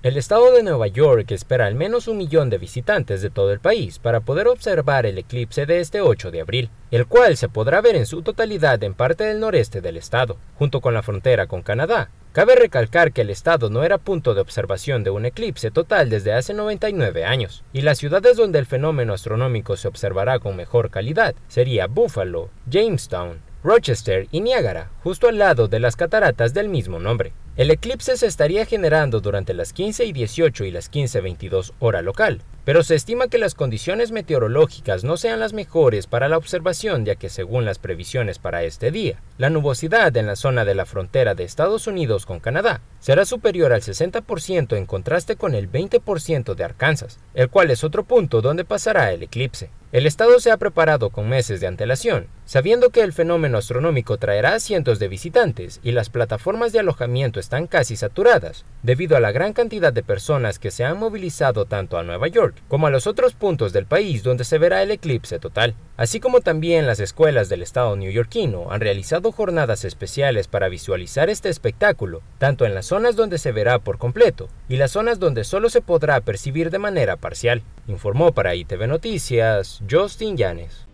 El estado de Nueva York espera al menos un millón de visitantes de todo el país para poder observar el eclipse de este 8 de abril, el cual se podrá ver en su totalidad en parte del noreste del estado, junto con la frontera con Canadá. Cabe recalcar que el estado no era punto de observación de un eclipse total desde hace 99 años, y las ciudades donde el fenómeno astronómico se observará con mejor calidad sería Buffalo, Jamestown, Rochester y Niagara, justo al lado de las cataratas del mismo nombre. El eclipse se estaría generando durante las 15 y 18 y las 15-22 hora local, pero se estima que las condiciones meteorológicas no sean las mejores para la observación ya que según las previsiones para este día, la nubosidad en la zona de la frontera de Estados Unidos con Canadá será superior al 60% en contraste con el 20% de Arkansas, el cual es otro punto donde pasará el eclipse. El Estado se ha preparado con meses de antelación, sabiendo que el fenómeno astronómico traerá cientos de visitantes y las plataformas de alojamiento están casi saturadas, debido a la gran cantidad de personas que se han movilizado tanto a Nueva York como a los otros puntos del país donde se verá el eclipse total, así como también las escuelas del estado neoyorquino han realizado jornadas especiales para visualizar este espectáculo, tanto en las zonas donde se verá por completo y las zonas donde solo se podrá percibir de manera parcial, informó para ITV Noticias Justin yanes.